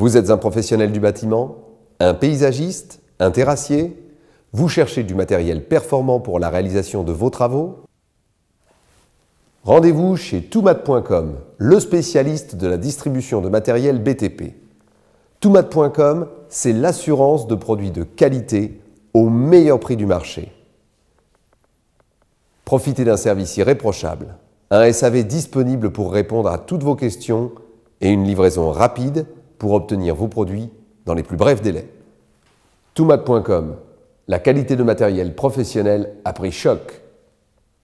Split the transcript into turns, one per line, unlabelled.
Vous êtes un professionnel du bâtiment, un paysagiste, un terrassier Vous cherchez du matériel performant pour la réalisation de vos travaux Rendez-vous chez toumat.com, le spécialiste de la distribution de matériel BTP. Toumat.com, c'est l'assurance de produits de qualité au meilleur prix du marché. Profitez d'un service irréprochable, un SAV disponible pour répondre à toutes vos questions et une livraison rapide pour obtenir vos produits dans les plus brefs délais. Toumac.com, la qualité de matériel professionnel a pris choc.